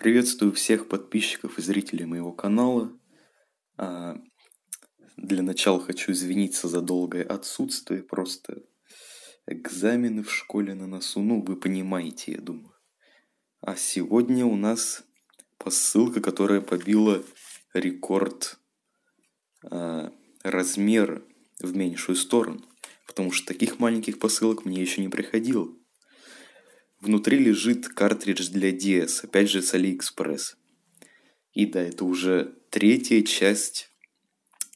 Приветствую всех подписчиков и зрителей моего канала. А, для начала хочу извиниться за долгое отсутствие, просто экзамены в школе на носу, ну вы понимаете, я думаю. А сегодня у нас посылка, которая побила рекорд а, размера в меньшую сторону, потому что таких маленьких посылок мне еще не приходило. Внутри лежит картридж для DS, опять же с AliExpress. И да, это уже третья часть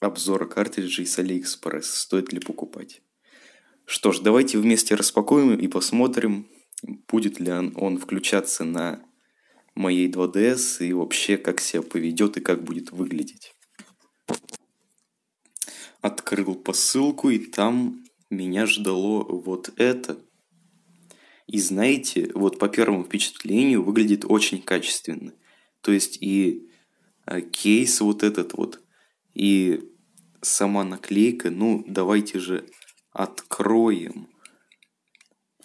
обзора картриджей с AliExpress. Стоит ли покупать? Что ж, давайте вместе распакуем и посмотрим, будет ли он, он включаться на моей 2DS и вообще как себя поведет и как будет выглядеть. Открыл посылку и там меня ждало вот это – и знаете, вот по первому впечатлению выглядит очень качественно. То есть и э, кейс вот этот вот, и сама наклейка. Ну, давайте же откроем.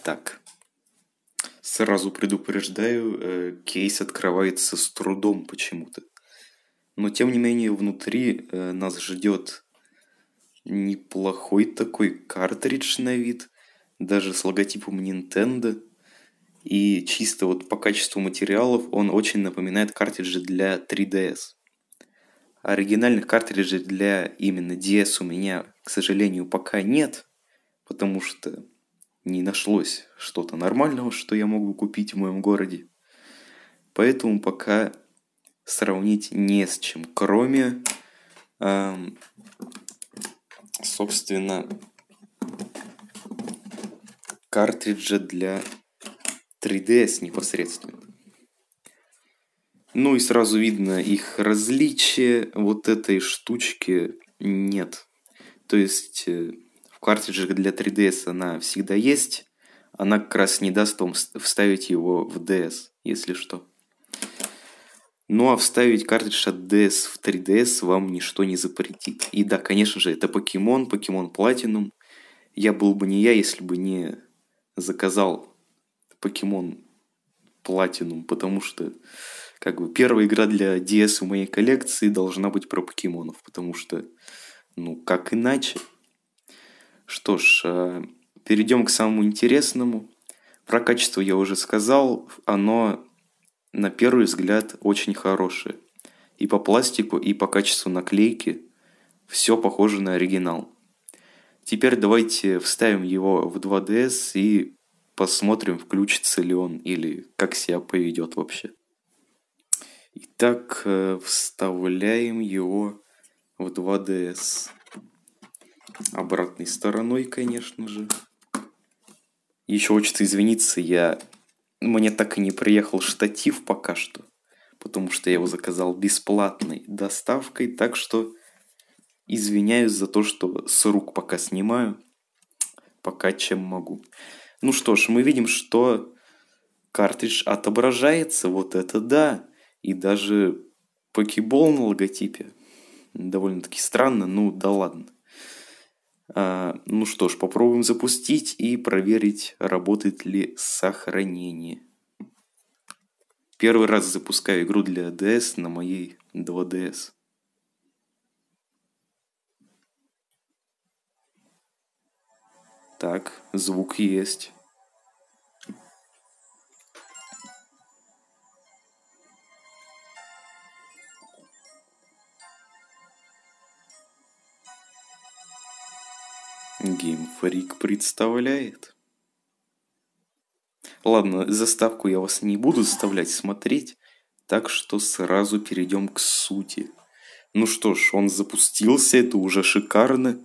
Так. Сразу предупреждаю, э, кейс открывается с трудом почему-то. Но тем не менее, внутри э, нас ждет неплохой такой картридж на вид – даже с логотипом Nintendo. И чисто вот по качеству материалов он очень напоминает картриджи для 3DS. Оригинальных картриджей для именно DS у меня, к сожалению, пока нет, потому что не нашлось что-то нормального, что я мог бы купить в моем городе. Поэтому пока сравнить не с чем, кроме, эм, собственно, картриджа для 3DS непосредственно. Ну и сразу видно их различие. Вот этой штучки нет. То есть э, в картриджах для 3DS она всегда есть. Она как раз не даст вам вставить его в DS, если что. Ну а вставить картридж от DS в 3DS вам ничто не запретит. И да, конечно же, это покемон покемон платинум, Я был бы не я, если бы не заказал Покемон Платинум, потому что как бы первая игра для DS в моей коллекции должна быть про покемонов, потому что, ну, как иначе. Что ж, а, перейдем к самому интересному. Про качество я уже сказал, оно на первый взгляд очень хорошее. И по пластику, и по качеству наклейки все похоже на оригинал. Теперь давайте вставим его в 2DS и посмотрим, включится ли он или как себя поведет вообще. Итак, э, вставляем его в 2DS. Обратной стороной, конечно же. Еще хочется извиниться, я... Мне так и не приехал штатив пока что, потому что я его заказал бесплатной доставкой, так что Извиняюсь за то, что с рук пока снимаю, пока чем могу. Ну что ж, мы видим, что картридж отображается, вот это да. И даже покебол на логотипе. Довольно-таки странно, ну да ладно. А, ну что ж, попробуем запустить и проверить, работает ли сохранение. Первый раз запускаю игру для DS на моей 2DS. Так, звук есть. Геймфрик представляет. Ладно, заставку я вас не буду заставлять смотреть, так что сразу перейдем к сути. Ну что ж, он запустился, это уже шикарно.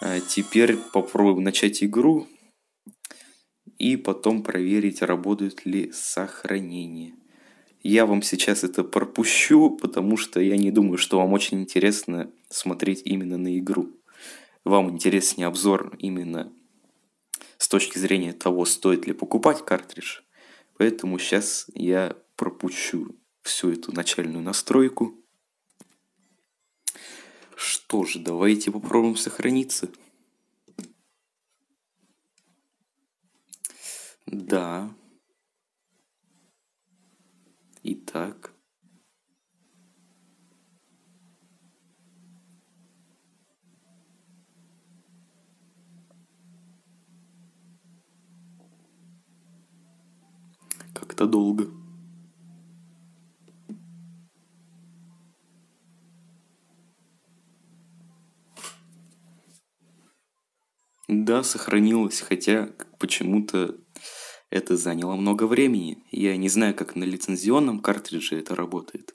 А теперь попробуем начать игру и потом проверить, работают ли сохранения. Я вам сейчас это пропущу, потому что я не думаю, что вам очень интересно смотреть именно на игру. Вам интереснее обзор именно с точки зрения того, стоит ли покупать картридж. Поэтому сейчас я пропущу всю эту начальную настройку что же, давайте попробуем сохраниться. Да. Итак. Как-то долго. всегда сохранилось, хотя почему-то это заняло много времени. Я не знаю, как на лицензионном картридже это работает.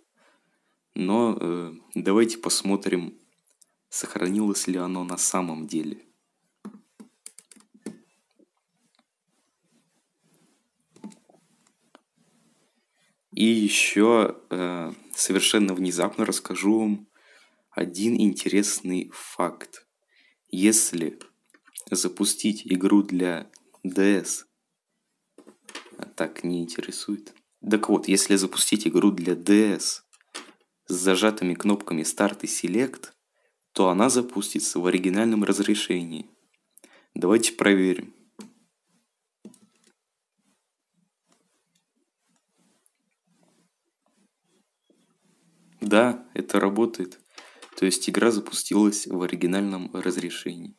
Но э, давайте посмотрим, сохранилось ли оно на самом деле. И еще э, совершенно внезапно расскажу вам один интересный факт. Если запустить игру для DS. А так не интересует. Так вот, если запустить игру для DS с зажатыми кнопками старт и Select, то она запустится в оригинальном разрешении. Давайте проверим. Да, это работает. То есть игра запустилась в оригинальном разрешении.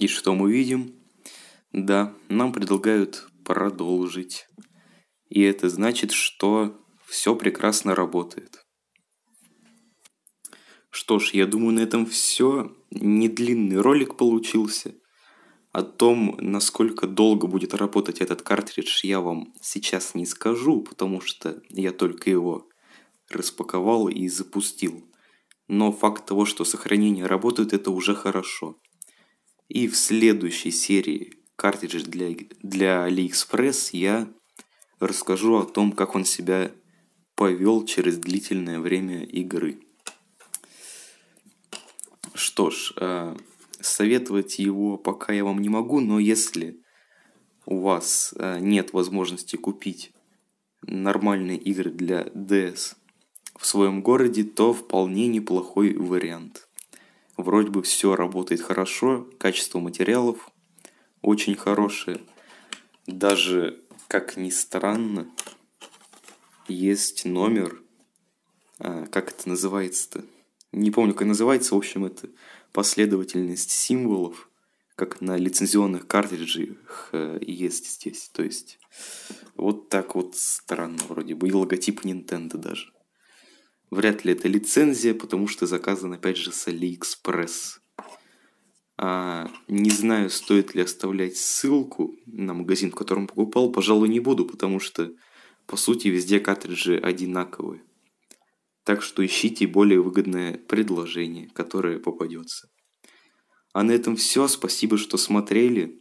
И что мы видим? Да, нам предлагают продолжить. И это значит, что все прекрасно работает. Что ж, я думаю, на этом все. Не длинный ролик получился. О том, насколько долго будет работать этот картридж, я вам сейчас не скажу, потому что я только его распаковал и запустил. Но факт того, что сохранения работают, это уже хорошо. И в следующей серии картридж для, для AliExpress я расскажу о том, как он себя повел через длительное время игры. Что ж, э, советовать его пока я вам не могу, но если у вас э, нет возможности купить нормальные игры для DS в своем городе, то вполне неплохой вариант – Вроде бы все работает хорошо, качество материалов очень хорошее. Даже, как ни странно, есть номер, а, как это называется-то? Не помню, как называется, в общем, это последовательность символов, как на лицензионных картриджах э, есть здесь. То есть, вот так вот странно вроде бы. И логотип Nintendo даже. Вряд ли это лицензия, потому что заказан, опять же, с AliExpress. А, не знаю, стоит ли оставлять ссылку на магазин, в котором покупал. Пожалуй, не буду, потому что, по сути, везде картриджи одинаковые. Так что ищите более выгодное предложение, которое попадется. А на этом все. Спасибо, что смотрели.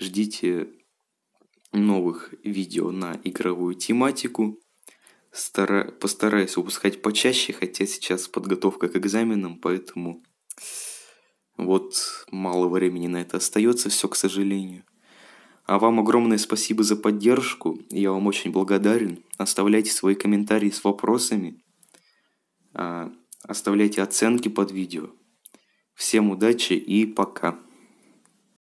Ждите новых видео на игровую тематику стара... постараюсь выпускать почаще, хотя сейчас подготовка к экзаменам, поэтому вот мало времени на это остается, все, к сожалению. А вам огромное спасибо за поддержку, я вам очень благодарен. Оставляйте свои комментарии с вопросами, а, оставляйте оценки под видео. Всем удачи и пока.